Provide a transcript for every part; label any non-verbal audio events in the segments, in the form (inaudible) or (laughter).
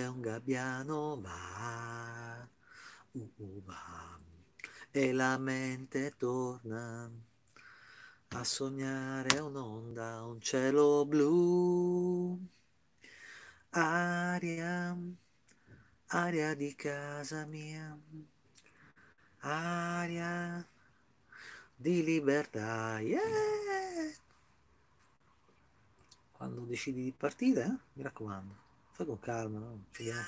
è un gabbiano, ma uh, uh, e la mente torna a sognare un'onda, un cielo blu, aria, aria di casa mia, aria di libertà. Yeah! Quando decidi di partire, eh? mi raccomando. Stai con calma, no? Ci vediamo. Eh.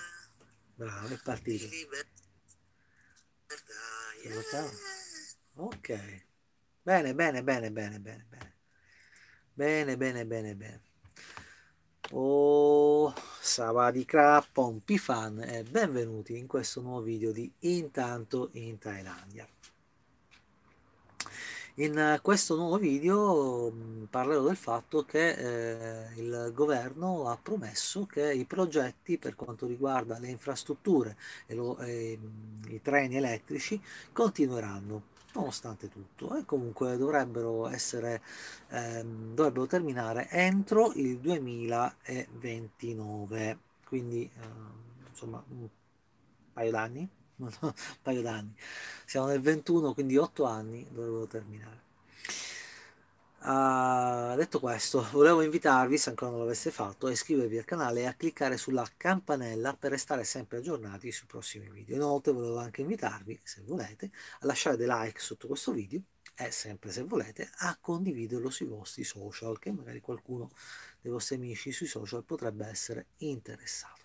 Bravo, è partito. Eh. Ok. Bene, bene, bene, bene, bene, bene. Bene, bene, bene, bene. Oh, Savadikra Pompifan e eh, benvenuti in questo nuovo video di Intanto in Thailandia. In eh, questo nuovo video parlerò del fatto che eh, il governo ha promesso che i progetti per quanto riguarda le infrastrutture e, lo, e i treni elettrici continueranno nonostante tutto e comunque dovrebbero, essere, ehm, dovrebbero terminare entro il 2029 quindi eh, insomma un paio d'anni un (laughs) paio d'anni. Siamo nel 21, quindi 8 anni dovrebbero terminare. Uh, detto questo, volevo invitarvi, se ancora non l'aveste fatto, a iscrivervi al canale e a cliccare sulla campanella per restare sempre aggiornati sui prossimi video. Inoltre volevo anche invitarvi, se volete, a lasciare dei like sotto questo video e sempre se volete a condividerlo sui vostri social, che magari qualcuno dei vostri amici sui social potrebbe essere interessato.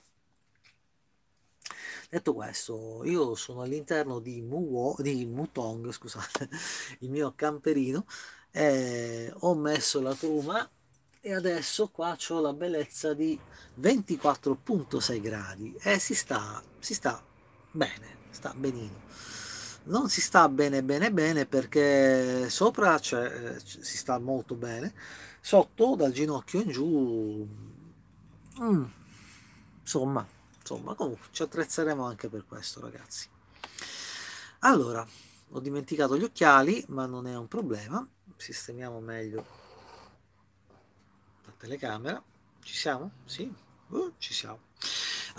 Detto questo, io sono all'interno di, Muwo, di Mutong, (laughs) scusate, il mio camperino, eh, ho messo la truma e adesso qua ho la bellezza di 24.6 gradi e si sta, si sta bene, sta benino. Non si sta bene bene bene perché sopra eh, si sta molto bene, sotto dal ginocchio in giù, mm, insomma, insomma comunque ci attrezzeremo anche per questo ragazzi allora ho dimenticato gli occhiali ma non è un problema sistemiamo meglio la telecamera ci siamo? sì? Uh, ci siamo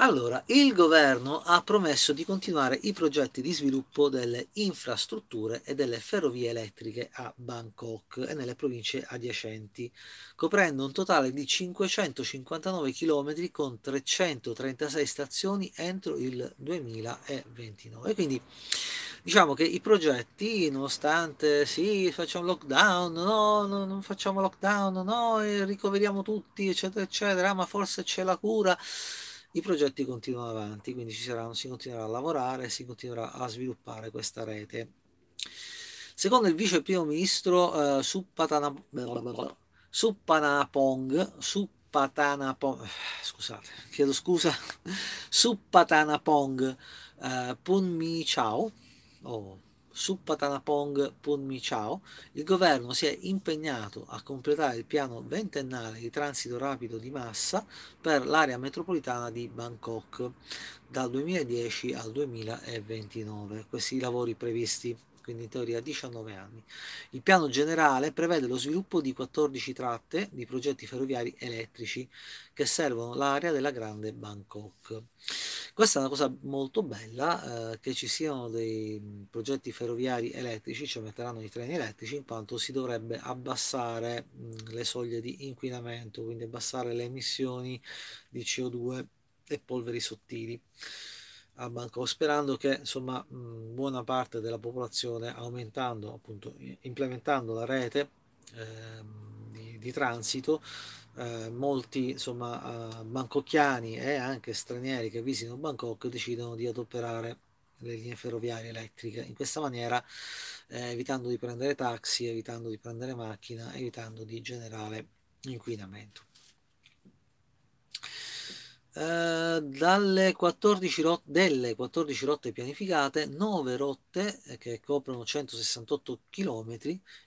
allora, il governo ha promesso di continuare i progetti di sviluppo delle infrastrutture e delle ferrovie elettriche a Bangkok e nelle province adiacenti, coprendo un totale di 559 km con 336 stazioni entro il 2029. Quindi diciamo che i progetti, nonostante sì, facciamo lockdown, no, no non facciamo lockdown, no, ricoveriamo tutti, eccetera, eccetera, ma forse c'è la cura i progetti continuano avanti, quindi ci saranno, si continuerà a lavorare, si continuerà a sviluppare questa rete. Secondo il vice primo ministro eh, Suppatanapong, Suppatanapong, scusate, chiedo scusa, (laughs) Suppatanapong eh, Punmi Chao, oh, su Suppatanapong Punmichao, il governo si è impegnato a completare il piano ventennale di transito rapido di massa per l'area metropolitana di Bangkok dal 2010 al 2029. Questi lavori previsti quindi in teoria 19 anni. Il piano generale prevede lo sviluppo di 14 tratte di progetti ferroviari elettrici che servono l'area della grande Bangkok. Questa è una cosa molto bella, eh, che ci siano dei progetti ferroviari elettrici, cioè metteranno i treni elettrici, in quanto si dovrebbe abbassare mh, mm, le soglie di inquinamento, quindi abbassare le emissioni di CO2 e polveri sottili a Bangkok, sperando che insomma, buona parte della popolazione, aumentando, appunto, implementando la rete eh, di, di, transito, eh, molti insomma, eh, bangkocchiani e anche stranieri che visitano Bangkok decidono di adoperare le linee ferroviarie elettriche in questa maniera eh, evitando di prendere taxi, evitando di prendere macchina, evitando di generare inquinamento. Eh, dalle 14 rot- delle 14 rotte pianificate, 9 rotte eh, che coprono 168 km,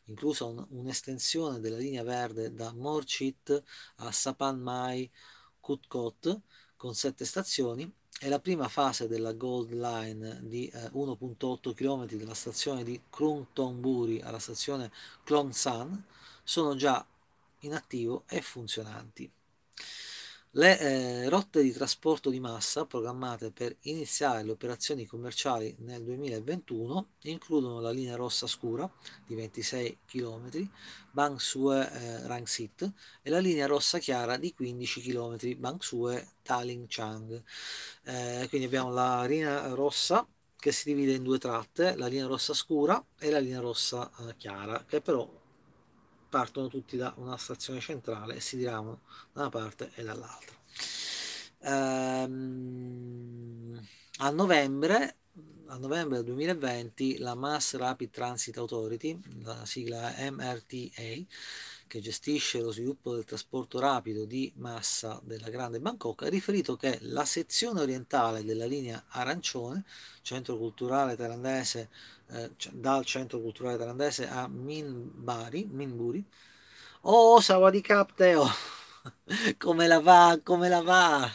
inclusa un- un'estensione della linea verde da Morchit a Sapanmai Kutkot con 7 stazioni, e la prima fase della Gold Line di eh, 1.8 km dalla stazione di Krung Krungtonburi alla stazione Klongsan sono già in attivo e funzionanti. Le eh, rotte di trasporto di massa programmate per iniziare le operazioni commerciali nel 2021 includono la linea rossa scura di 26 km Bangsue-Rangsit eh, e la linea rossa chiara di 15 km Bangsue-Taling-Chang. Eh, quindi abbiamo la linea rossa che si divide in due tratte, la linea rossa scura e la linea rossa eh, chiara, che però partono tutti da una stazione centrale e si diramano da una parte e dall'altra. Ehm, a, novembre, a novembre 2020 la Mass Rapid Transit Authority, la sigla MRTA, che gestisce lo sviluppo del trasporto rapido di massa della Grande Bangkok, ha riferito che la sezione orientale della linea arancione, centro culturale thailandese eh, dal centro culturale thailandese a Minbari, Minburi. Oh, Sawadi Capteo, (laughs) come la va, come la va!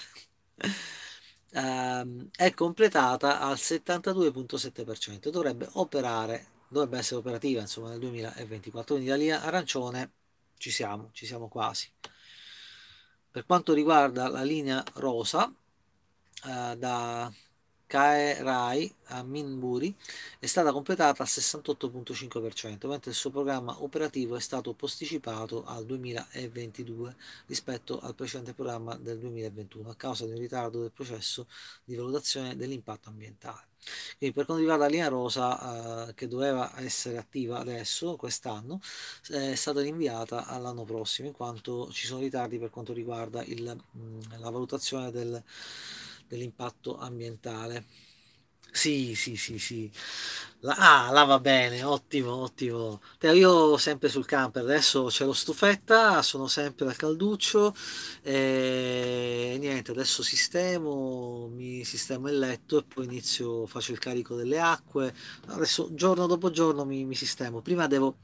(laughs) Eh, è completata al 72.7%, dovrebbe operare, dovrebbe essere operativa insomma nel 2024, quindi la linea arancione ci siamo, ci siamo quasi. Per quanto riguarda la linea rosa, eh, da Kae Rai a Minburi è stata completata al 68.5%, mentre il suo programma operativo è stato posticipato al 2022 rispetto al precedente programma del 2021 a causa di un ritardo del processo di valutazione dell'impatto ambientale. Quindi per quanto riguarda la linea rosa eh, che doveva essere attiva adesso, quest'anno, eh, è stata rinviata all'anno prossimo in quanto ci sono ritardi per quanto riguarda il, mh, mm, la valutazione del dell'impatto ambientale. Sì, sì, sì, sì. La, ah, là va bene, ottimo, ottimo. Io sempre sul camper, adesso c'è lo stufetta, sono sempre al calduccio eh, e niente, adesso sistemo, mi sistemo il letto e poi inizio, faccio il carico delle acque. Adesso giorno dopo giorno mi, mi sistemo. Prima devo...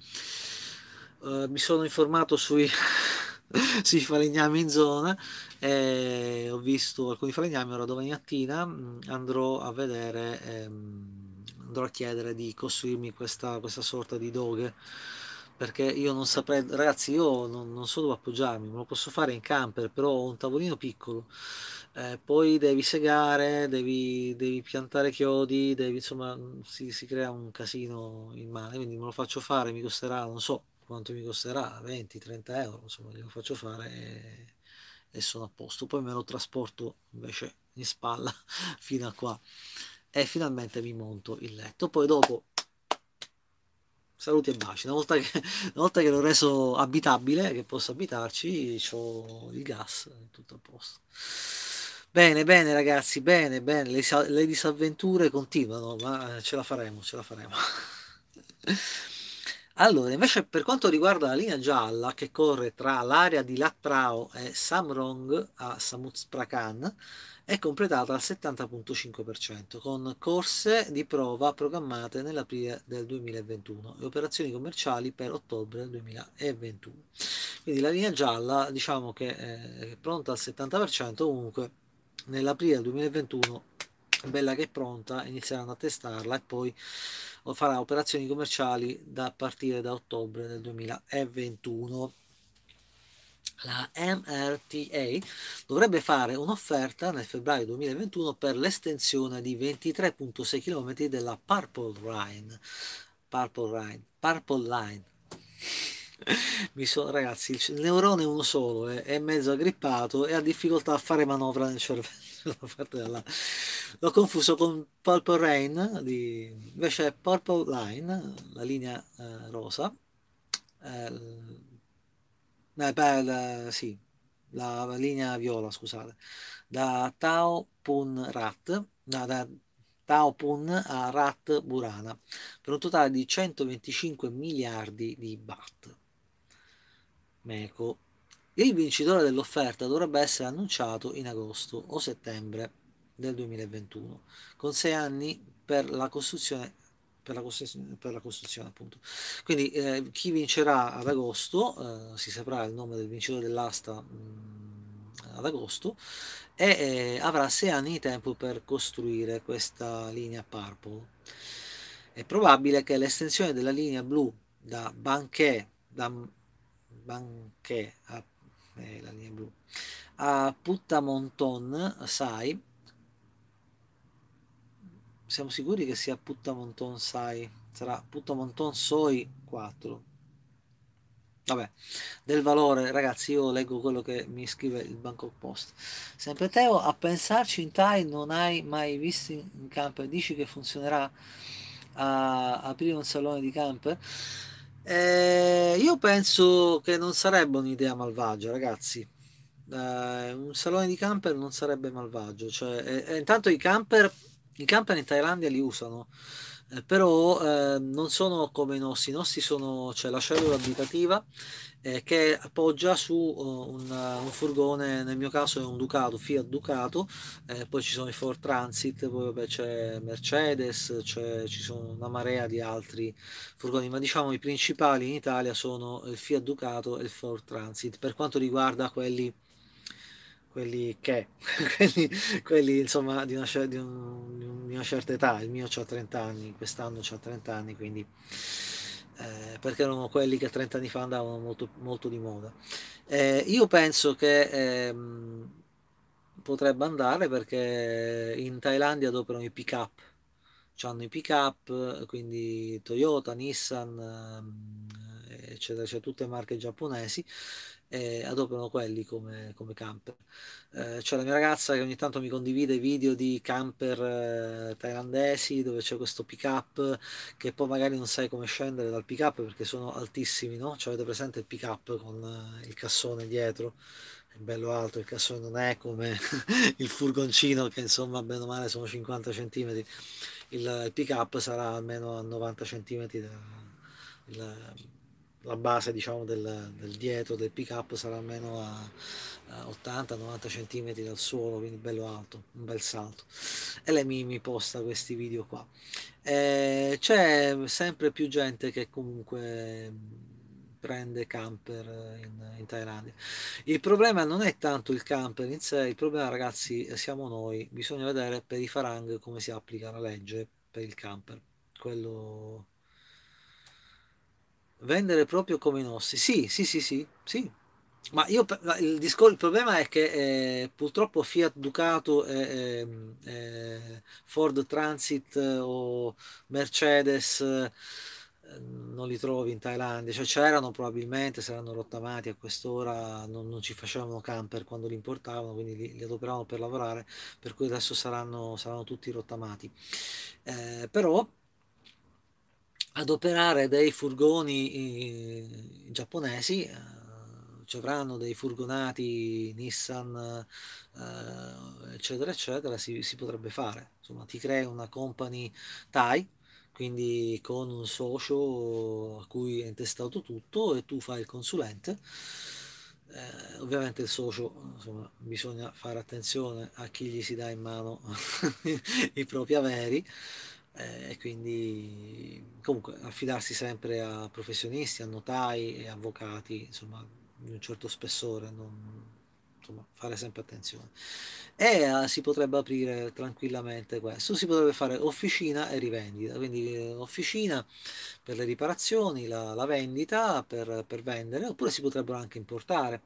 Uh, mi sono informato sui, (laughs) sui falegnami in zona. Eh, ho visto alcuni falegnami, ora domani mattina mm, andrò a vedere, ehm, andrò a chiedere di costruirmi questa, questa sorta di doghe perché io non saprei, ragazzi, io non, non, so dove appoggiarmi, me lo posso fare in camper, però ho un tavolino piccolo. Eh, poi devi segare, devi, devi piantare chiodi, devi, insomma, si, si, crea un casino in mano, quindi me lo faccio fare, mi costerà, non so, quanto mi costerà, 20-30 euro, insomma glielo faccio fare e, e, sono a posto. Poi me lo trasporto invece in spalla (laughs) fino a qua e finalmente mi monto il letto. Poi dopo saluti e baci, una volta che, una volta che l'ho reso abitabile, che posso abitarci, ho il gas, tutto a posto. Bene, bene ragazzi, bene, bene, le, le disavventure continuano, ma ce la faremo, ce la faremo. (laughs) Allora, invece per quanto riguarda la linea gialla che corre tra l'area di Latrao e Samrong a Samutsprakan, è completata al 70.5%, con corse di prova programmate nell'aprile del 2021 e operazioni commerciali per ottobre del 2021. Quindi la linea gialla diciamo che è pronta al 70%, comunque nell'aprile 2021, bella che è pronta, inizieranno a testarla e poi farà operazioni commerciali da partire da ottobre del 2021 la MRTA dovrebbe fare un'offerta nel febbraio 2021 per l'estensione di 23.6 km della Purple Line. Purple Line. Purple Line. (laughs) Mi sono, ragazzi, il, neurone è uno solo, eh, è mezzo aggrippato e ha difficoltà a fare manovra nel cervello. (laughs) L'ho confuso con Purple Rain, di, invece è Purple Line, la linea eh, rosa. Eh, beh, la, sì, la linea viola, scusate, da Tao Pun Rat, no, da Tao a Rat Burana, per un totale di 125 miliardi di baht. Meco. Il vincitore dell'offerta dovrebbe essere annunciato in agosto o settembre del 2021, con sei anni per la costruzione per la, per la, costruzione appunto. Quindi eh, chi vincerà ad agosto, eh, si saprà il nome del vincitore dell'asta mh, mm, ad agosto, e eh, avrà 6 anni di tempo per costruire questa linea purple. È probabile che l'estensione della linea blu da Banquet, da Banche, a, eh, la linea blu, a Puttamonton, sai. Siamo sicuri che sia putta monton sai? Sarà putta monton soi 4. Vabbè, del valore, ragazzi, io leggo quello che mi scrive il Bangkok Post. Sempre Teo, a pensarci in Thai non hai mai visto in camper, dici che funzionerà a aprire un salone di camp eh, io penso che non sarebbe un'idea malvagia, ragazzi. Eh, un salone di camper non sarebbe malvagio. Cioè, eh, eh intanto i camper, i camper in Thailandia li usano. Eh, però eh, non sono come i nostri, i nostri sono, c'è cioè, la cellula abitativa eh, che appoggia su oh, un, un, furgone, nel mio caso è un Ducato, Fiat Ducato, eh, poi ci sono i Ford Transit, poi vabbè, c'è Mercedes, c'è, ci sono una marea di altri furgoni, ma diciamo i principali in Italia sono il Fiat Ducato e il Ford Transit, per quanto riguarda quelli quelli che, (laughs) quelli, quelli, insomma di una, di, un, di una, certa età, il mio ha 30 anni, quest'anno ho 30 anni, quindi eh, perché erano quelli che 30 anni fa andavano molto, molto di moda. Eh, io penso che eh, potrebbe andare perché in Thailandia adoperano i pick up, hanno i pick up, quindi Toyota, Nissan, ehm, eccetera, cioè tutte marche giapponesi e adoperano quelli come, come camper. Eh, c'è la mia ragazza che ogni tanto mi condivide video di camper eh, thailandesi dove c'è questo pick up che poi magari non sai come scendere dal pick up perché sono altissimi, no? Cioè avete presente il pick up con eh, il cassone dietro? È bello alto, il cassone non è come (laughs) il furgoncino che insomma bene o male sono 50 cm, il, il pick up sarà almeno a 90 cm da, il, la base diciamo, del, del, dietro del pick up sarà almeno a, a 80-90 cm dal suolo quindi bello alto un bel salto e lei mi, mi posta questi video qua e eh, c'è sempre più gente che comunque prende camper in, in, Thailandia il problema non è tanto il camper in sé il problema ragazzi siamo noi bisogna vedere per i farang come si applica la legge per il camper quello vendere proprio come i nostri. Sì, sì, sì, sì, sì. Ma io, il, discor- il problema è che eh, purtroppo Fiat Ducato e eh, Ford Transit eh, o Mercedes eh, non li trovi in Thailandia, cioè c'erano probabilmente, saranno rottamati a quest'ora, non, non, ci facevano camper quando li importavano, quindi li, li adoperavano per lavorare, per cui adesso saranno, saranno tutti rottamati. Eh, però adoperare dei furgoni eh, giapponesi, eh, ci avranno dei furgonati Nissan, eh, eccetera, eccetera, si, si potrebbe fare. Insomma, ti crei una company Thai, quindi con un socio a cui è intestato tutto e tu fai il consulente. Eh, ovviamente il socio, insomma, bisogna fare attenzione a chi gli si dà in mano (laughs) i propri averi. Eh, e quindi comunque affidarsi sempre a professionisti, a notai e avvocati, insomma, di un certo spessore, non, insomma, fare sempre attenzione. E uh, si potrebbe aprire tranquillamente questo, si potrebbe fare officina e rivendita, quindi eh, officina per le riparazioni, la, la vendita per, per vendere, oppure si potrebbero anche importare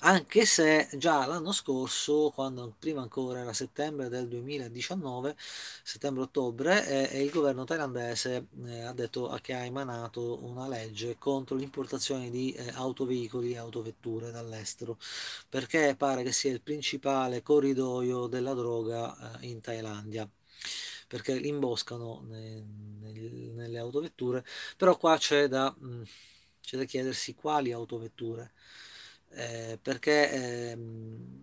anche se già l'anno scorso, quando prima ancora era settembre del 2019, settembre-ottobre, eh, eh, il governo thailandese eh, ha detto che ha emanato una legge contro l'importazione di eh, autoveicoli e autovetture dall'estero, perché pare che sia il principale corridoio della droga eh, in Thailandia perché imboscano nelle autovetture, però qua c'è da, mm, c'è da chiedersi quali autovetture, eh, perché ehm,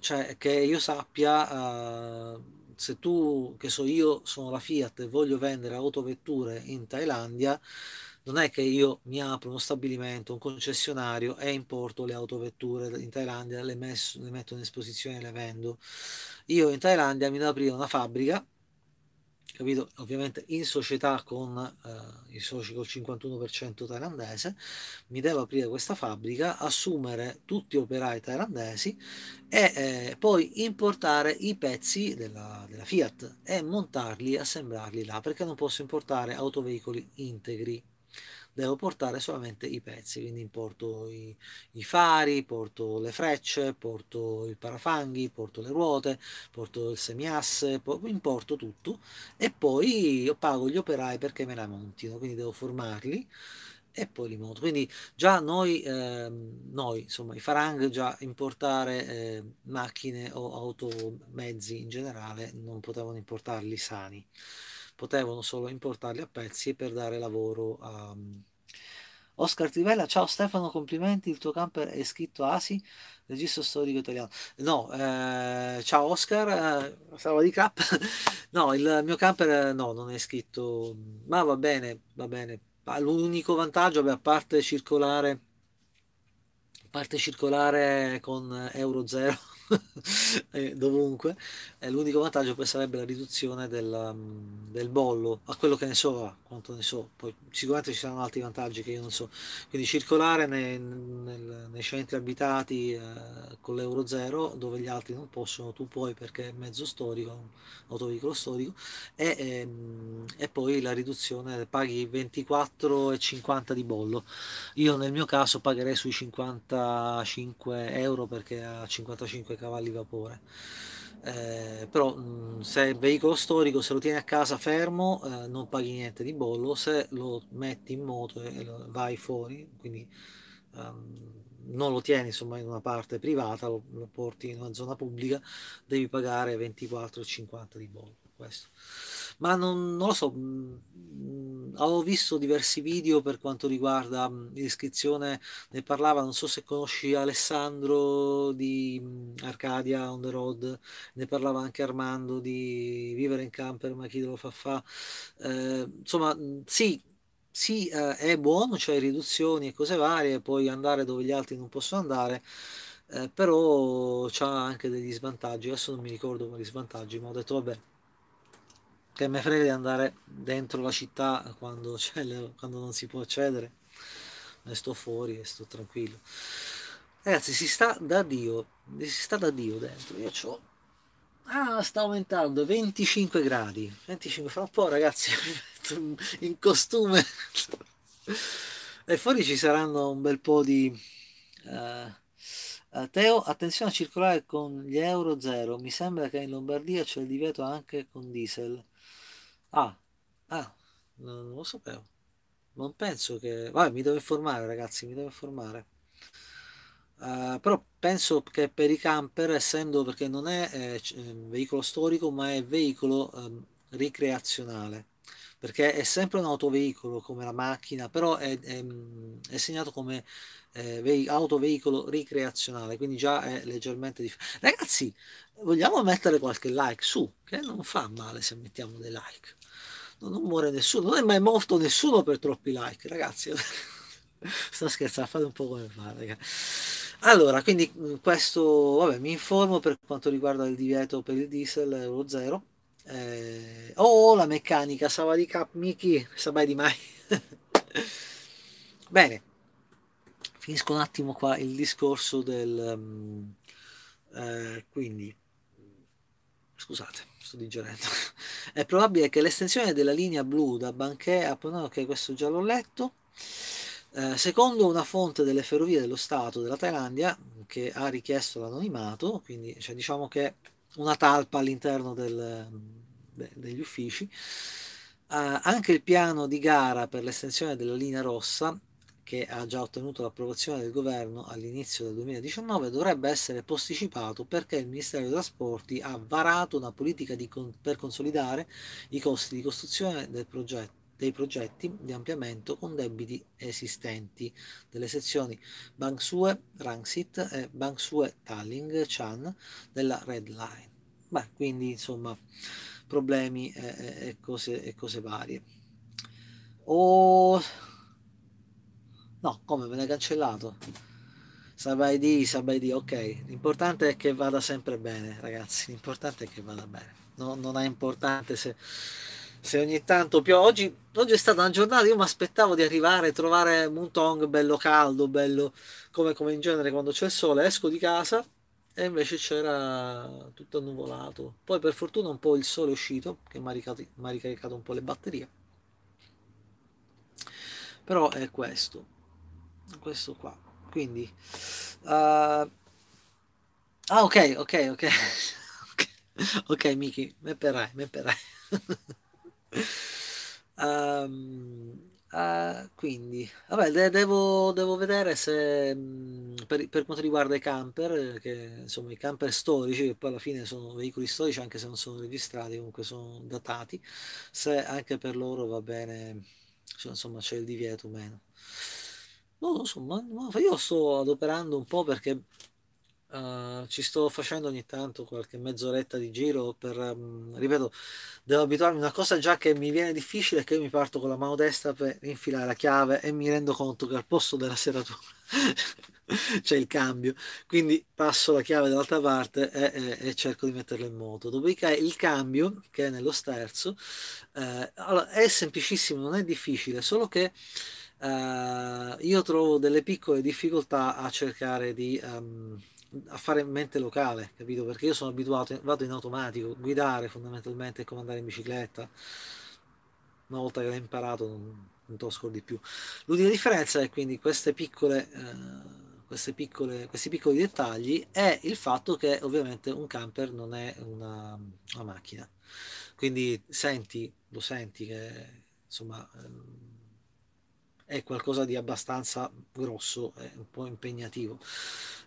cioè, che io sappia, eh, se tu, che so io, sono la Fiat e voglio vendere autovetture in Thailandia, non è che io mi apro uno stabilimento, un concessionario e importo le autovetture in Thailandia, le, messo, le metto in esposizione e le vendo. Io in Thailandia mi devo aprire una fabbrica capito? Ovviamente in società con eh, i soci col 51% thailandese, mi devo aprire questa fabbrica, assumere tutti gli operai thailandesi e eh, poi importare i pezzi della, della Fiat e montarli, assemblarli là, perché non posso importare autoveicoli integri devo portare solamente i pezzi, quindi porto i, i fari, porto le frecce, porto i parafanghi, porto le ruote, porto il semiasse, importo tutto e poi io pago gli operai perché me la montino, quindi devo formarli e poi li monto. Quindi già noi, eh, noi insomma, i farang, già importare eh, macchine o automezzi in generale non potevano importarli sani potevano solo importarli a pezzi per dare lavoro a... Mm, Oscar Trivella, ciao Stefano, complimenti, il tuo camper è scritto ASI, registro storico italiano. No, eh, ciao Oscar, eh, stavo di cap. (laughs) no, il mio camper eh, no, non è scritto, mm, ma va bene, va bene. L'unico vantaggio, beh, a parte circolare, parte circolare con Euro 0 (laughs) Eh, dovunque, eh, l'unico vantaggio poi sarebbe la riduzione del, mm, del bollo a quello che ne so quanto ne so, poi sicuramente ci saranno altri vantaggi che io non so, quindi circolare nei, nel, nei centri abitati eh, con l'euro zero dove gli altri non possono, tu puoi perché è mezzo storico, un autoveicolo storico e, ehm, e poi la riduzione paghi 24,50 di bollo, io nel mio caso pagherei sui 55 euro perché ha 55 cavalli vapore eh, però mm, se il veicolo storico se lo tieni a casa fermo eh, non paghi niente di bollo, se lo metti in moto e, e vai fuori, quindi um, non lo tieni insomma in una parte privata, lo, lo porti in una zona pubblica, devi pagare 24,50 di bollo. Questo ma non, non lo so, avevo mm, visto diversi video per quanto riguarda mm, l'iscrizione, ne parlava, non so se conosci Alessandro di mm, Arcadia on the road, ne parlava anche Armando di Vivere in camper, ma chi lo fa fa. Eh, insomma, sì, sì eh, è buono, cioè riduzioni e cose varie, puoi andare dove gli altri non possono andare. Eh, però c'ha anche degli svantaggi, adesso non mi ricordo quali svantaggi, ma ho detto vabbè, che me frega di andare dentro la città quando, (laughs) quando non si può accedere, ne sto fuori e sto tranquillo. Ragazzi, si sta da Dio, si sta da Dio dentro. Io ho Ah, sta aumentando 25 gradi. 25, fra un po', ragazzi, (laughs) mi metto in costume. (laughs) e fuori ci saranno un bel po' di. Uh, Teo, attenzione a circolare con gli Euro zero Mi sembra che in Lombardia c'è il divieto anche con diesel. Ah, ah, non lo sapevo. Non penso che... Vabbè, mi devo informare ragazzi, mi devo informare. Uh, però penso che per i camper, essendo perché non è eh, eh, veicolo storico, ma è veicolo um, ricreazionale, perché è sempre un autoveicolo come la macchina, però è, è, mm, è segnato come eh, autoveicolo ricreazionale, quindi già è leggermente differente. Ragazzi, vogliamo mettere qualche like su, che non fa male se mettiamo dei like non muore nessuno, non è mai morto nessuno per troppi like, ragazzi. (laughs) Sto scherzando, fate un po' come fare. Allora, quindi mm, questo, vabbè, mi informo per quanto riguarda il divieto per il diesel Euro 0. Eh, oh, oh, la meccanica, sava di Cap, Miki, sa mai di Mai. (laughs) Bene, finisco un attimo qua il discorso del... Um, eh, quindi, scusate sto digerendo. (laughs) È probabile che l'estensione della linea blu da Banchè a Pontano, che questo già l'ho letto, eh, secondo una fonte delle ferrovie dello Stato della Thailandia che ha richiesto l'anonimato, quindi cioè, diciamo che una talpa all'interno del, beh, degli uffici, eh, anche il piano di gara per l'estensione della linea rossa che ha già ottenuto l'approvazione del governo all'inizio del 2019, dovrebbe essere posticipato perché il Ministero dei Trasporti ha varato una politica con, per consolidare i costi di costruzione proget, dei progetti di ampliamento con debiti esistenti delle sezioni Banksue Rangsit e Banksue Talling Chan della Red Line. Beh, quindi insomma problemi e, eh, eh, e, cose, e cose varie. Oh, No, come me l'hai cancellato? Sabai di, sabai di, ok. L'importante è che vada sempre bene, ragazzi. L'importante è che vada bene. No, non è importante se, se ogni tanto piove. Oggi, oggi, è stata una giornata, io mi aspettavo di arrivare, e trovare Muntong bello caldo, bello come, come in genere quando c'è il sole. Esco di casa e invece c'era tutto annuvolato. Poi per fortuna un po' il sole è uscito, che mi ha ricaricato un po' le batterie. Però è questo questo qua quindi uh... ah ok ok ok (laughs) ok Miki mepperai mepperai um, (laughs) ehm, uh, eh, quindi vabbè de devo, devo, vedere se mm, per, per, quanto riguarda i camper che insomma i camper storici che poi alla fine sono veicoli storici anche se non sono registrati comunque sono datati se anche per loro va bene insomma c'è il divieto o meno non lo so, ma, ma io sto adoperando un po' perché uh, ci sto facendo ogni tanto qualche mezz'oretta di giro per, um, ripeto, devo abituarmi a una cosa già che mi viene difficile è che io mi parto con la mano destra per infilare la chiave e mi rendo conto che al posto della serratura (laughs) c'è il cambio, quindi passo la chiave dall'altra parte e, e, e, cerco di metterla in moto. Dopodiché il cambio, che è nello sterzo, eh, allora, è semplicissimo, non è difficile, solo che eh, io trovo delle piccole difficoltà a cercare di um, a fare mente locale, capito? Perché io sono abituato, vado in automatico, guidare fondamentalmente è come andare in bicicletta. Una volta che l'hai imparato non, non te lo scordi più. L'unica differenza è quindi queste piccole, eh, queste piccole, questi piccoli dettagli è il fatto che ovviamente un camper non è una, una macchina. Quindi senti, lo senti che insomma... Eh, è qualcosa di abbastanza grosso, è un po' impegnativo,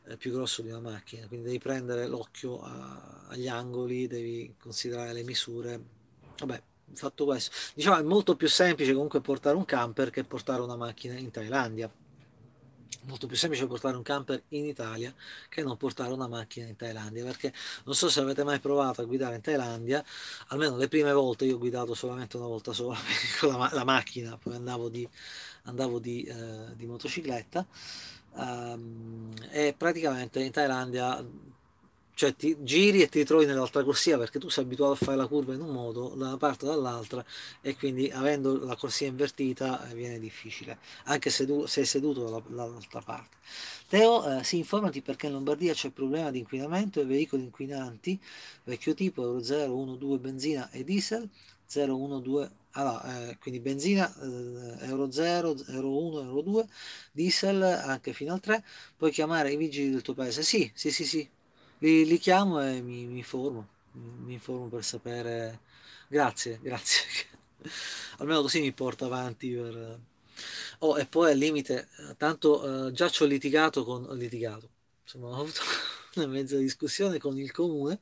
è più grosso di una macchina, quindi devi prendere l'occhio a, agli angoli, devi considerare le misure. Vabbè, fatto questo, diciamo è molto più semplice comunque portare un camper che portare una macchina in Thailandia. Molto più semplice portare un camper in Italia che non portare una macchina in Thailandia, perché non so se avete mai provato a guidare in Thailandia, almeno le prime volte io ho guidato solamente una volta sola (laughs) con la, la macchina, poi andavo di andavo di, eh, di motocicletta um, e praticamente in Thailandia cioè ti giri e ti ritrovi nell'altra corsia perché tu sei abituato a fare la curva in un modo, da una parte o dall'altra e quindi avendo la corsia invertita eh, viene difficile, anche se tu sei seduto dall'altra parte. Teo, eh, sì, informati perché in Lombardia c'è problema di inquinamento e veicoli inquinanti, vecchio tipo Euro 0, 1, 2, benzina e diesel, 012 allora, eh, quindi benzina eh, euro 0 euro 1 euro 2 diesel anche fino al 3 puoi chiamare i vigili del tuo paese sì sì sì sì li, li chiamo e mi, mi informo mi informo per sapere grazie grazie (laughs) almeno così mi porto avanti per... oh e poi al limite tanto eh, già ci ho litigato con litigato insomma ho avuto (laughs) mezza discussione con il comune,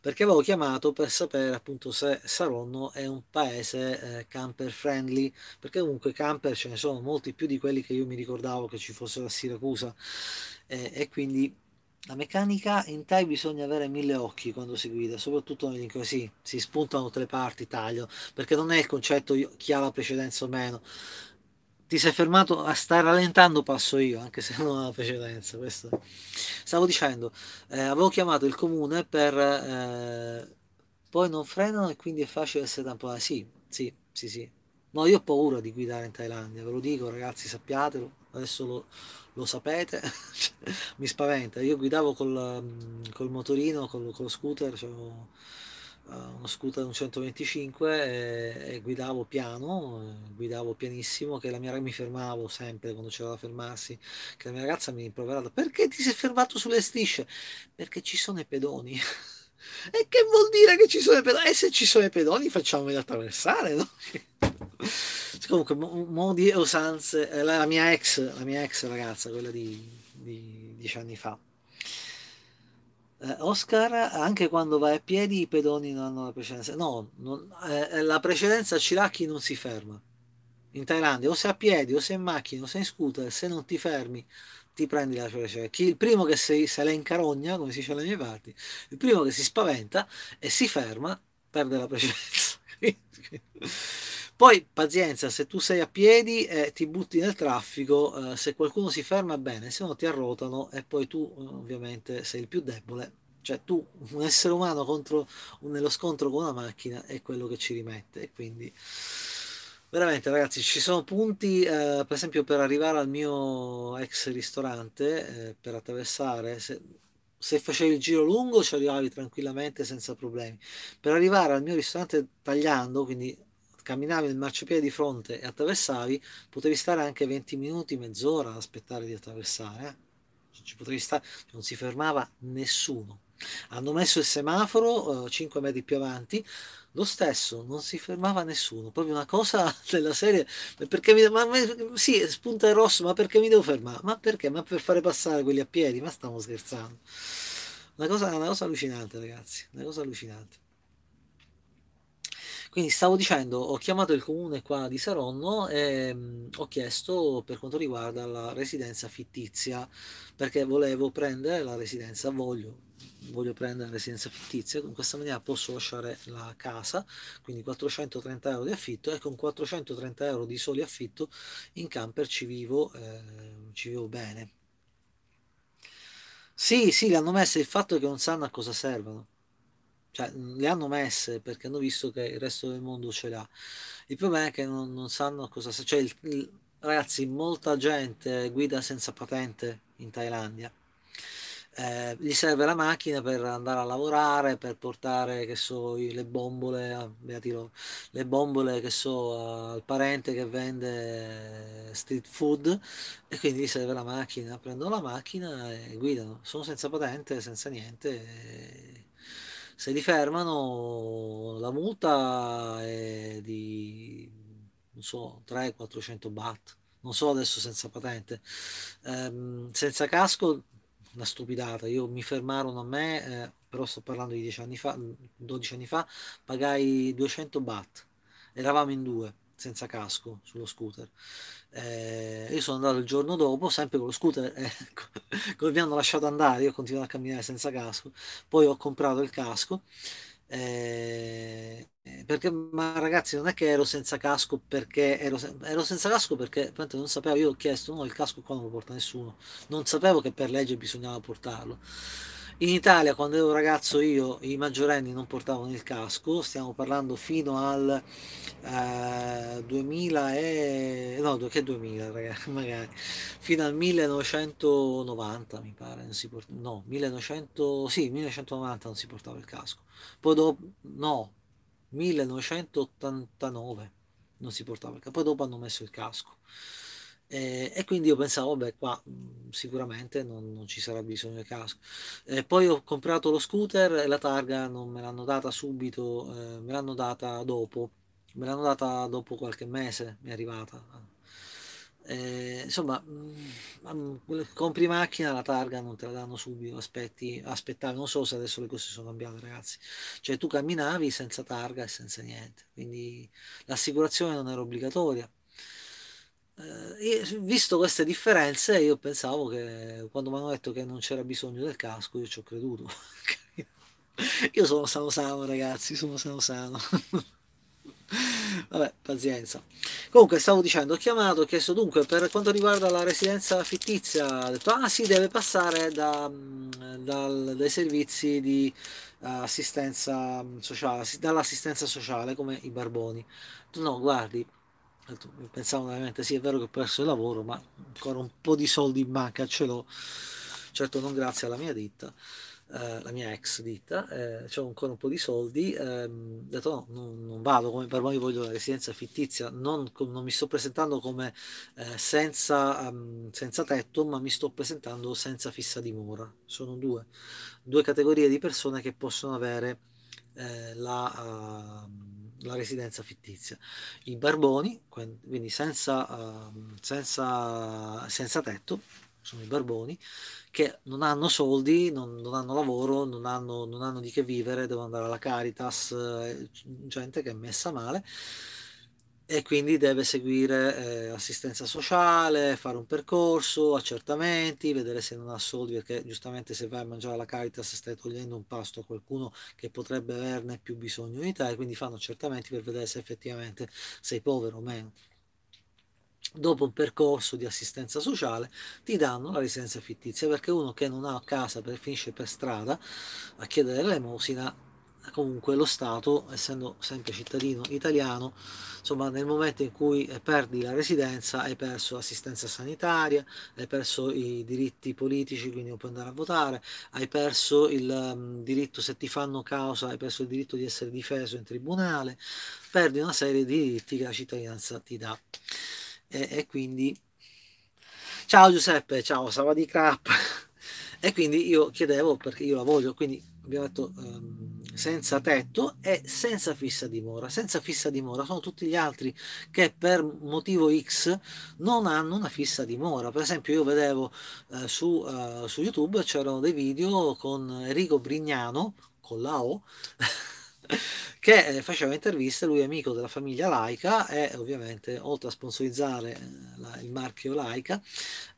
perché avevo chiamato per sapere appunto se Saronno è un paese eh, camper friendly, perché comunque camper ce ne sono molti più di quelli che io mi ricordavo che ci fossero a Siracusa eh, e quindi la meccanica in Thai bisogna avere mille occhi quando si guida, soprattutto nell'incrosi, si spuntano tre parti, taglio, perché non è il concetto chi ha la precedenza o meno, ti sei fermato a sta rallentando passo io anche se non la precedenza questo. stavo dicendo eh, avevo chiamato il comune per eh, poi non frenano e quindi è facile essere tamponati sì sì sì sì no io ho paura di guidare in Thailandia ve lo dico ragazzi sappiatelo adesso lo, lo sapete (laughs) cioè, mi spaventa io guidavo col, mm, col motorino col, col scooter cioè, eh, uno scooter un 125 e, eh, e guidavo piano, eh, guidavo pianissimo, che la mia ragazza mi fermavo sempre quando c'era da fermarsi, che la mia ragazza mi rimproverava perché ti sei fermato sulle strisce? Perché ci sono i pedoni. (laughs) e che vuol dire che ci sono i pedoni? E se ci sono i pedoni facciamoli attraversare, no? (laughs) Comunque, modi e usanze, la, mia ex, la mia ex ragazza, quella di, di dieci anni fa, eh, Oscar, anche quando vai a piedi, i pedoni non hanno la precedenza. No, non, eh, la precedenza a Ciracchi non si ferma. In Thailandia, o sei a piedi, o sei in macchina, o sei in scooter, se non ti fermi, ti prendi la precedenza. Chi, il primo che si, se la incarogna, come si dice alle mie parti, il primo che si spaventa e si ferma, perde la precedenza. (laughs) Poi pazienza, se tu sei a piedi e eh, ti butti nel traffico, eh, se qualcuno si ferma bene, se no ti arrotano e poi tu eh, ovviamente sei il più debole. Cioè tu, un essere umano contro, nello scontro con una macchina è quello che ci rimette. E quindi veramente ragazzi ci sono punti eh, per esempio per arrivare al mio ex ristorante eh, per attraversare se, se, facevi il giro lungo ci arrivavi tranquillamente senza problemi per arrivare al mio ristorante tagliando quindi camminavi il marciapiede di fronte e attraversavi, potevi stare anche 20 minuti, mezz'ora ad aspettare di attraversare. Eh? Stare, non si fermava nessuno. Hanno messo il semaforo eh, 5 metri più avanti, lo stesso, non si fermava nessuno, proprio una cosa (laughs) della serie, perché mi, ma, ma, sì, spunta il rosso, ma perché mi devo fermare? Ma perché? Ma per fare passare quelli a piedi? Ma stiamo scherzando. Una cosa, una cosa allucinante ragazzi, una cosa allucinante. Quindi stavo dicendo, ho chiamato il comune qua di Saronno e mh, ho chiesto per quanto riguarda la residenza fittizia, perché volevo prendere la residenza, voglio, voglio prendere la residenza fittizia, in questa maniera posso lasciare la casa, quindi 430 euro di affitto e con 430 euro di soli affitto in camper ci vivo, eh, ci vivo bene. Sì, sì, l'hanno messa, il fatto che non sanno a cosa servono cioè, mhmm, le hanno messe perché hanno visto che il resto del mondo ce l'ha. Il problema è che non, non sanno cosa. Cioè, ragazzi, molta gente guida senza patente in Thailandia. Eh, gli serve la macchina per andare a lavorare, per portare che so, le bombole, a, ah, beatilo, le bombole che so, al parente che vende street food e quindi gli serve la macchina, prendono la macchina e guidano, sono senza patente, senza niente. E se li fermano la multa è di, non so, 300-400 baht, non so adesso senza patente, ehm, senza casco una stupidata, io mi fermarono a me, eh, però sto parlando di 10 anni fa, 12 anni fa, pagai 200 baht, eravamo in due senza casco sullo scooter. Eh, io sono andato il giorno dopo, sempre con lo scooter eh, (laughs) come mi hanno lasciato andare, io ho continuato a camminare senza casco, poi ho comprato il casco. Eh, perché ma ragazzi non è che ero senza casco perché ero, ero senza casco perché non sapevo io ho chiesto no il casco qua non lo porta nessuno non sapevo che per legge bisognava portarlo in Italia, quando ero ragazzo io, i maggiorenni non portavano il casco, stiamo parlando fino al eh, 2000 e... no, che 2000 ragazzi, (laughs) magari, fino al 1990 mi pare, non si port... no, 1900... sì, 1990 non si portava il casco, poi dopo, no, 1989 non si portava il casco, poi dopo hanno messo il casco. Eh, e quindi io pensavo, beh, qua mhmm, sicuramente non, non, ci sarà bisogno di casco. Eh, poi ho comprato lo scooter e la targa non me l'hanno data subito, eh, me l'hanno data dopo, me l'hanno data dopo qualche mese, mi è arrivata. Eh, insomma, mh, mhmm, mh, compri macchina, la targa non te la danno subito, aspetti, aspettavi, non so se adesso le cose sono cambiate ragazzi, cioè tu camminavi senza targa e senza niente, quindi l'assicurazione non era obbligatoria eh, visto queste differenze, io pensavo che quando mi hanno detto che non c'era bisogno del casco, io ci ho creduto. (laughs) io sono sano sano, ragazzi, sono sano sano. (laughs) Vabbè, pazienza. Comunque, stavo dicendo, ho chiamato, ho chiesto dunque per quanto riguarda la residenza fittizia, ha detto ah si sì, deve passare da, mm, dal, dai servizi di eh, assistenza mm, sociale, dall'assistenza sociale come i barboni. No, guardi, pensavo veramente sì è vero che ho perso il lavoro ma ancora un po' di soldi in banca ce l'ho certo non grazie alla mia ditta eh, la mia ex ditta eh, ho ancora un po' di soldi ehm, ho detto no non, non, vado come per voi voglio la residenza fittizia non, non mi sto presentando come eh, senza, um, senza tetto ma mi sto presentando senza fissa dimora sono due, due categorie di persone che possono avere eh, la uh, la residenza fittizia. I barboni, quindi senza, ehm, senza, senza tetto, sono i barboni, che non hanno soldi, non, non hanno lavoro, non hanno, non hanno, di che vivere, devono andare alla Caritas, eh, gente che è messa male e quindi deve seguire eh, assistenza sociale, fare un percorso, accertamenti, vedere se non ha soldi, perché giustamente se vai a mangiare alla Caritas stai togliendo un pasto a qualcuno che potrebbe averne più bisogno in Italia, quindi fanno accertamenti per vedere se effettivamente sei povero o meno. Dopo un percorso di assistenza sociale ti danno la residenza fittizia, perché uno che non ha casa per, finisce per strada a chiedere l'emosina comunque lo Stato, essendo sempre cittadino italiano, insomma nel momento in cui eh, perdi la residenza hai perso assistenza sanitaria, hai perso i diritti politici, quindi non puoi andare a votare, hai perso il um, diritto, se ti fanno causa, hai perso il diritto di essere difeso in tribunale, perdi una serie di diritti che la cittadinanza ti dà. E, e quindi... Ciao Giuseppe, ciao Sava di Crap. (laughs) e quindi io chiedevo perché io la voglio, quindi abbiamo detto... Um, senza tetto e senza fissa dimora. Senza fissa dimora sono tutti gli altri che per motivo X non hanno una fissa dimora. Per esempio io vedevo eh, su, eh, su YouTube c'erano dei video con Enrico Brignano, con la O, (laughs) (laughs) che eh, faceva interviste, lui è amico della famiglia laica e ovviamente oltre a sponsorizzare eh, il marchio laica,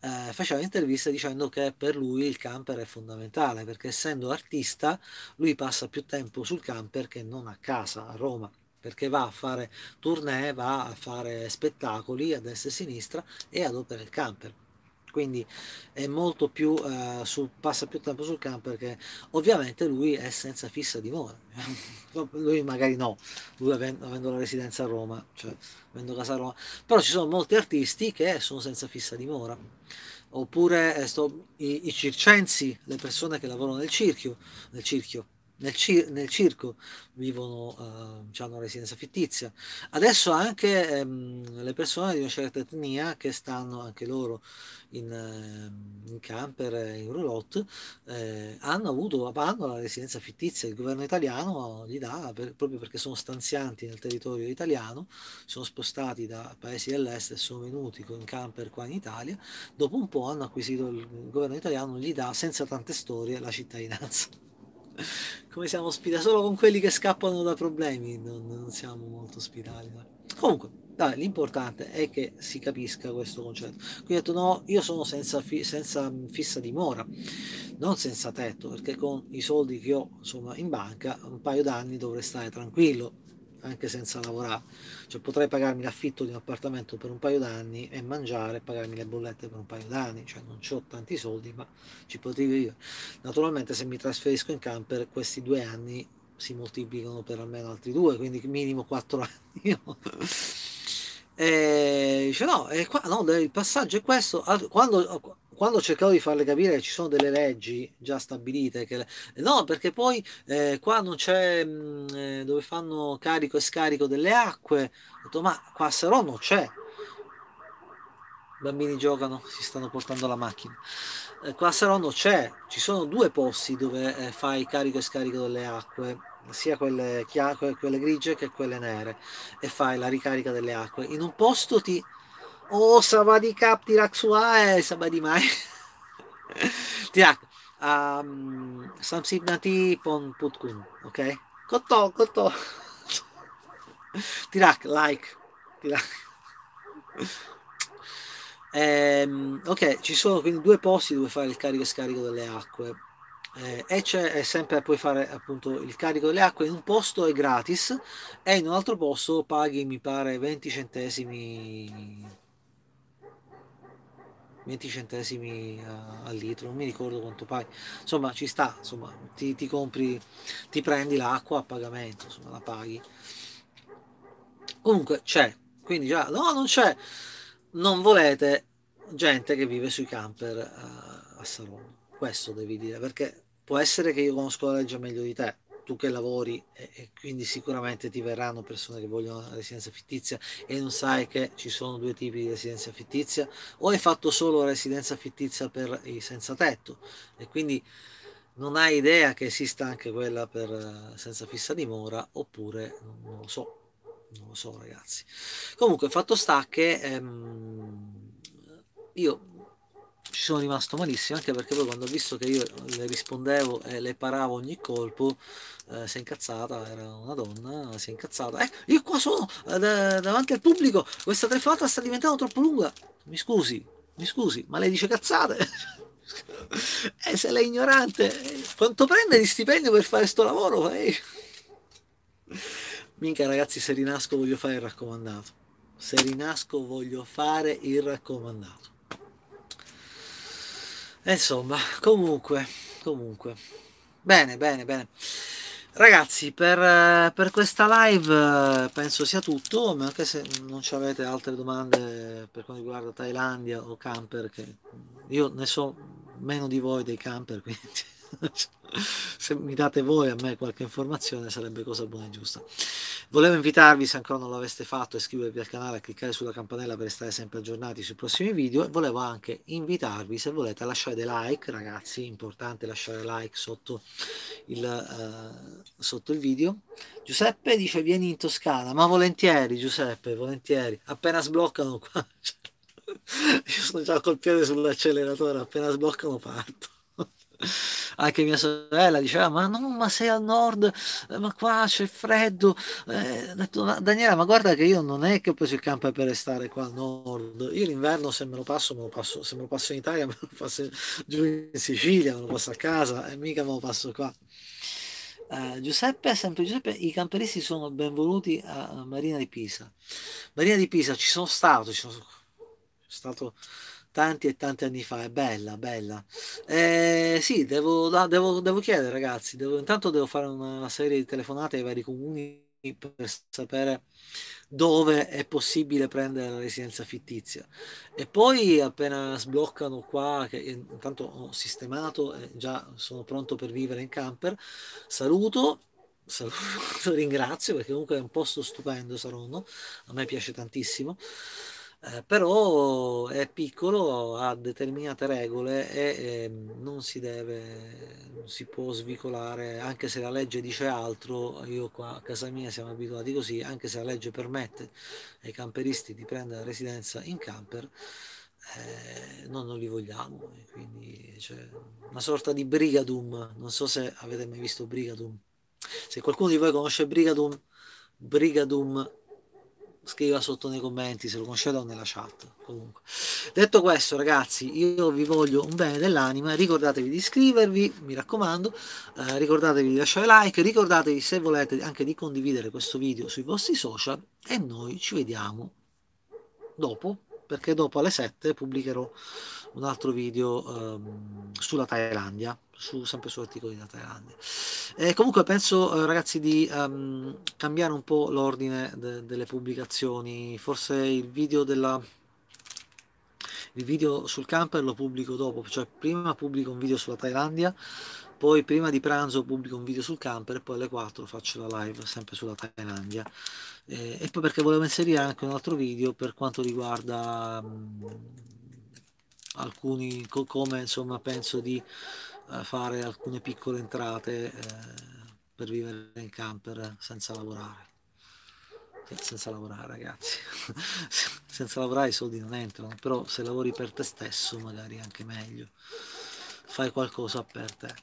eh, faceva interviste dicendo che per lui il camper è fondamentale perché essendo artista lui passa più tempo sul camper che non a casa a Roma perché va a fare tournée, va a fare spettacoli a destra e a sinistra e adopera il camper quindi è molto più uh, eh, sul, passa più tempo sul campo perché ovviamente lui è senza fissa dimora (laughs) lui magari no lui avendo, avendo, la residenza a Roma cioè avendo casa a Roma però ci sono molti artisti che sono senza fissa dimora oppure eh, sto, i, i circensi le persone che lavorano nel circhio, nel circhio nel, cir- nel circo, vivono, eh, cioè hanno residenza fittizia. Adesso anche ehm, le persone di una certa etnia che stanno anche loro in, ehm, in camper, eh, in roulotte, eh, hanno avuto hanno la residenza fittizia. Il governo italiano gli dà per, proprio perché sono stanzianti nel territorio italiano, sono spostati da paesi dell'est e sono venuti in camper qua in Italia. Dopo un po' hanno acquisito il governo italiano, gli dà senza tante storie la cittadinanza come siamo ospitali solo con quelli che scappano da problemi, non, non siamo molto ospitali. Comunque, dai, l'importante è che si capisca questo concetto. Quindi ho detto no, io sono senza, fi senza mm, fissa dimora, non senza tetto, perché con i soldi che ho insomma, in banca un paio d'anni dovrei stare tranquillo anche senza lavorare. Cioè potrei pagarmi l'affitto di un appartamento per un paio d'anni e mangiare e pagarmi le bollette per un paio d'anni, cioè non ho tanti soldi ma ci potrei vivere. Naturalmente se mi trasferisco in camper questi due anni si moltiplicano per almeno altri due, quindi minimo quattro (laughs) anni. e eh, dice no, qua, no, il passaggio è questo, quando quando cercavo di farle capire che ci sono delle leggi già stabilite, le... no, perché poi eh, qua non c'è mh, mm, eh, dove fanno carico e scarico delle acque, ho detto ma qua Sarò non c'è. I bambini giocano, si stanno portando la macchina. Eh, qua a non c'è, ci sono due posti dove eh, fai carico e scarico delle acque, sia quelle, chia- quelle grigie che quelle nere, e fai la ricarica delle acque. In un posto ti o oh, sabadi cap Tirak suae eh, sabadi mai. (laughs) Tirak, um, samsib nati pon putkun, okay? Koto, koto. (laughs) like. (laughs) Ehm, ok, ci sono quindi due posti dove fare il carico e scarico delle acque. Eh, e c'è è eh, sempre puoi fare appunto il carico delle acque in un posto è gratis e in un altro posto paghi mi pare 20 centesimi 20 centesimi eh, al litro, non mi ricordo quanto paghi, insomma ci sta, insomma ti, ti compri, ti prendi l'acqua a pagamento, insomma la paghi. Comunque c'è, quindi già, no non c'è, non volete gente che vive sui camper uh, a Salone, questo devi dire, perché può essere che io conosco la legge meglio di te, tu che lavori e quindi sicuramente ti verranno persone che vogliono la residenza fittizia e non sai che ci sono due tipi di residenza fittizia o hai fatto solo residenza fittizia per i senza tetto e quindi non hai idea che esista anche quella per eh, senza fissa dimora oppure non lo so non lo so ragazzi comunque fatto sta che ehm, io ci sono rimasto malissimo anche perché poi quando ho visto che io le rispondevo e le paravo ogni colpo eh, si è incazzata era una donna si è incazzata eh, io qua sono eh, davanti al pubblico questa telefonata sta diventando troppo lunga mi scusi mi scusi ma lei dice cazzate (laughs) e eh, se lei è ignorante quanto prende di stipendio per fare sto lavoro eh? minchia ragazzi se rinasco voglio fare il raccomandato se rinasco voglio fare il raccomandato eh, insomma, comunque, comunque. Bene, bene, bene. Ragazzi, per, eh, per questa live eh, penso sia tutto, anche se non ci avete altre domande per quanto riguarda Thailandia o camper, che io ne so meno di voi dei camper, (laughs) quindi se mi date voi a me qualche informazione sarebbe cosa buona e giusta. Volevo invitarvi, se ancora non l'aveste fatto, a iscrivervi al canale, a cliccare sulla campanella per restare sempre aggiornati sui prossimi video e volevo anche invitarvi, se volete, a lasciare dei like, ragazzi, importante lasciare like sotto il, uh, sotto il video. Giuseppe dice vieni in Toscana, ma volentieri Giuseppe, volentieri, appena sbloccano (laughs) qua. Cioè, io sono già col piede sull'acceleratore, appena sbloccano parto. Anche mia sorella diceva: Ma no, ma sei al nord, eh, ma qua c'è freddo. Eh, ho detto, ma Daniela, ma guarda che io non è che ho preso il camper per restare qua al nord. Io l'inverno se me lo passo, me lo passo, se me lo passo in Italia, (laughs) me lo passo giù in Sicilia, me lo passo a casa e mica me lo passo qua. Uh, Giuseppe, sempre Giuseppe, i camperisti sono benvenuti a Marina di Pisa. Marina di Pisa ci sono stato, ci sono stato tanti e tanti anni fa, è bella, bella. Eh, sì, devo, no, devo, devo chiedere ragazzi, devo, intanto devo fare una serie di telefonate ai vari comuni per sapere dove è possibile prendere la residenza fittizia e poi appena sbloccano qua che intanto ho sistemato e già sono pronto per vivere in camper saluto saluto (laughs) ringrazio perché comunque è un posto stupendo Saronno a me piace tantissimo eh, però è piccolo, ha determinate regole e eh, non si deve, non si può svicolare, anche se la legge dice altro, io qua a casa mia siamo abituati così, anche se la legge permette ai camperisti di prendere residenza in camper, eh, noi non li vogliamo, quindi c'è una sorta di Brigadum, non so se avete mai visto Brigadum, se qualcuno di voi conosce Brigadum, Brigadum scriva sotto nei commenti se lo conoscete o nella chat comunque detto questo ragazzi io vi voglio un bene dell'anima ricordatevi di iscrivervi mi raccomando eh, ricordatevi di lasciare like ricordatevi se volete anche di condividere questo video sui vostri social e noi ci vediamo dopo perché dopo alle 7 pubblicherò un altro video ehm, sulla Thailandia su, sempre su articoli da Thailandia. Eh, comunque penso eh, ragazzi di um, cambiare un po' l'ordine de delle pubblicazioni, forse il video, della... il video sul camper lo pubblico dopo, cioè prima pubblico un video sulla Thailandia, poi prima di pranzo pubblico un video sul camper e poi alle 4 faccio la live sempre sulla Thailandia. Eh, e poi perché volevo inserire anche un altro video per quanto riguarda um, alcuni, co come insomma penso di fare alcune piccole entrate eh, per vivere in camper senza lavorare. Senza lavorare ragazzi, (laughs) senza lavorare i soldi non entrano, però se lavori per te stesso magari anche meglio, fai qualcosa per te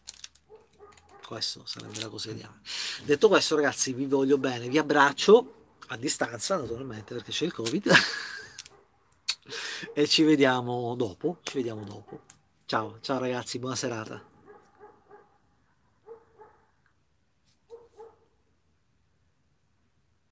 questo sarebbe la cosa ideale. Detto questo, ragazzi, vi voglio bene, vi abbraccio a distanza, naturalmente, perché c'è il Covid. (laughs) e ci vediamo dopo. Ci vediamo dopo. Ciao, ciao ragazzi, buona serata.